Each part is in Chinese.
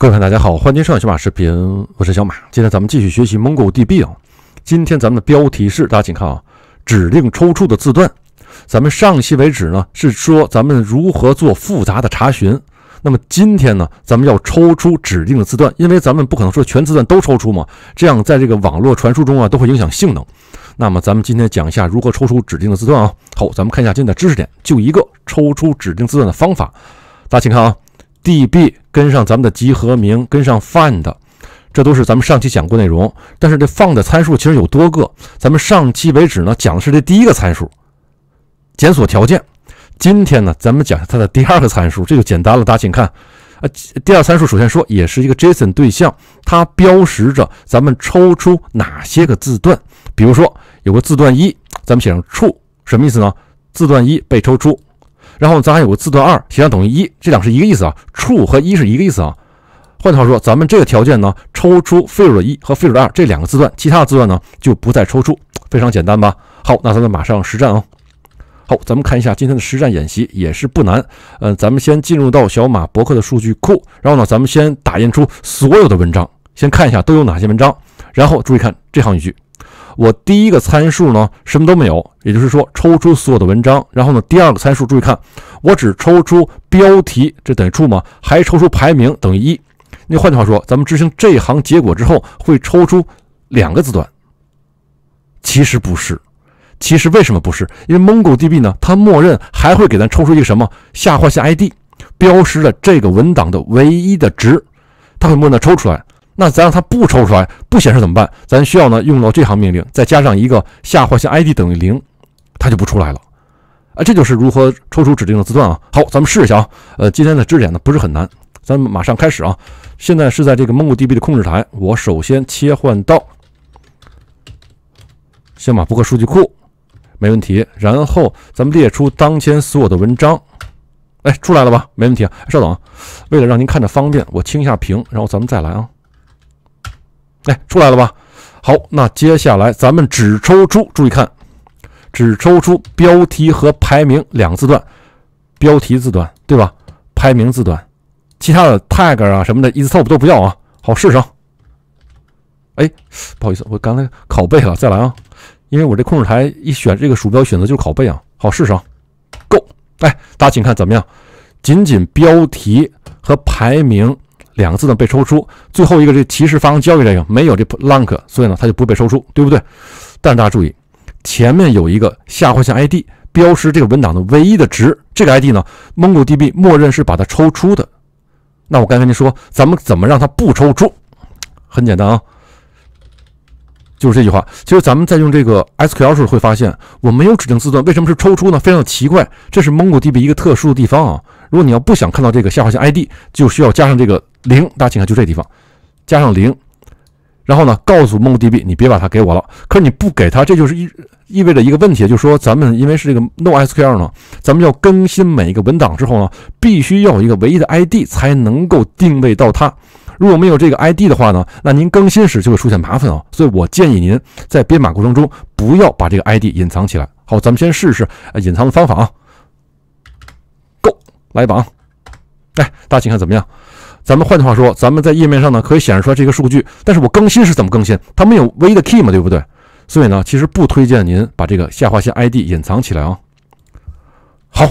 各位朋友，大家好，欢迎收看小马视频，我是小马。今天咱们继续学习 MongoDB 啊。今天咱们的标题是，大家请看啊，指定抽出的字段。咱们上期为止呢，是说咱们如何做复杂的查询。那么今天呢，咱们要抽出指定的字段，因为咱们不可能说全字段都抽出嘛，这样在这个网络传输中啊，都会影响性能。那么咱们今天讲一下如何抽出指定的字段啊。好，咱们看一下今天的知识点，就一个抽出指定字段的方法。大家请看啊。db 跟上咱们的集合名，跟上 find，这都是咱们上期讲过内容。但是这 find 参数其实有多个，咱们上期为止呢讲的是这第一个参数，检索条件。今天呢，咱们讲下它的第二个参数，这就简单了。大家请看，呃，第二参数首先说也是一个 JSON 对象，它标识着咱们抽出哪些个字段。比如说有个字段一，咱们写上处，什么意思呢？字段一被抽出。然后咱还有个字段二，写上等于一，这俩是一个意思啊。处和一是一个意思啊。换句话说，咱们这个条件呢，抽出 fail 的一和 fail 主二这两个字段，其他的字段呢就不再抽出，非常简单吧？好，那咱们马上实战啊。好，咱们看一下今天的实战演习也是不难。嗯，咱们先进入到小马博客的数据库，然后呢，咱们先打印出所有的文章，先看一下都有哪些文章，然后注意看这行语句。我第一个参数呢，什么都没有，也就是说抽出所有的文章，然后呢，第二个参数注意看，我只抽出标题，这等于处吗？还抽出排名等于一。那换句话说，咱们执行这一行结果之后，会抽出两个字段。其实不是，其实为什么不是？因为 MongoDB 呢，它默认还会给咱抽出一个什么下划线 ID，标识了这个文档的唯一的值，它会默认抽出来。那咱让它不抽出来，不显示怎么办？咱需要呢，用到这行命令，再加上一个下划线 i d 等于零，它就不出来了啊。这就是如何抽出指定的字段啊。好，咱们试一下啊。呃，今天的知识点呢不是很难，咱们马上开始啊。现在是在这个 MongoDB 的控制台，我首先切换到先把博客数据库，没问题。然后咱们列出当前所有的文章，哎，出来了吧？没问题啊。稍等啊，为了让您看着方便，我清一下屏，然后咱们再来啊。哎，出来了吧？好，那接下来咱们只抽出，注意看，只抽出标题和排名两个字段，标题字段对吧？排名字段，其他的 tag 啊什么的，etop 都不要啊。好，试上。哎，不好意思，我刚才拷贝了，再来啊。因为我这控制台一选这个鼠标选择就是拷贝啊。好，试上，Go。哎，大家请看怎么样？仅仅标题和排名。两个字呢被抽出，最后一个这提示发生交易这个没有这 l a n k 所以呢它就不被抽出，对不对？但大家注意，前面有一个下划线 ID 标识这个文档的唯一的值，这个 ID 呢，MongoDB 默认是把它抽出的。那我刚跟您说，咱们怎么让它不抽出？很简单啊，就是这句话。其实咱们在用这个 SQL 时候会发现，我没有指定字段，为什么是抽出呢？非常的奇怪，这是 MongoDB 一个特殊的地方啊。如果你要不想看到这个下划线 ID，就需要加上这个零。大家请看，就这地方加上零，然后呢，告诉 MongoDB 你别把它给我了。可是你不给它，这就是意意味着一个问题，就是说咱们因为是这个 NoSQL 呢，咱们要更新每一个文档之后呢，必须要有一个唯一的 ID 才能够定位到它。如果没有这个 ID 的话呢，那您更新时就会出现麻烦啊。所以我建议您在编码过程中不要把这个 ID 隐藏起来。好，咱们先试试隐藏的方法啊。来一把啊！哎，大家请看怎么样？咱们换句话说，咱们在页面上呢可以显示出来这个数据，但是我更新是怎么更新？它没有 V 的 key 嘛，对不对？所以呢，其实不推荐您把这个下划线 ID 隐藏起来啊。好。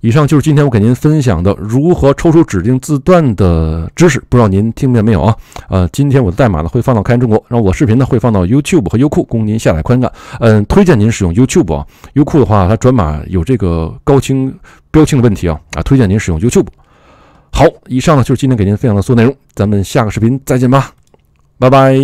以上就是今天我给您分享的如何抽出指定字段的知识，不知道您听明白没有啊？呃，今天我的代码呢会放到开源中国，然后我视频呢会放到 YouTube 和优酷供您下载观看。嗯，推荐您使用 YouTube 啊，优酷的话它转码有这个高清标清的问题啊啊，推荐您使用 YouTube。好，以上呢就是今天给您分享的所有内容，咱们下个视频再见吧，拜拜。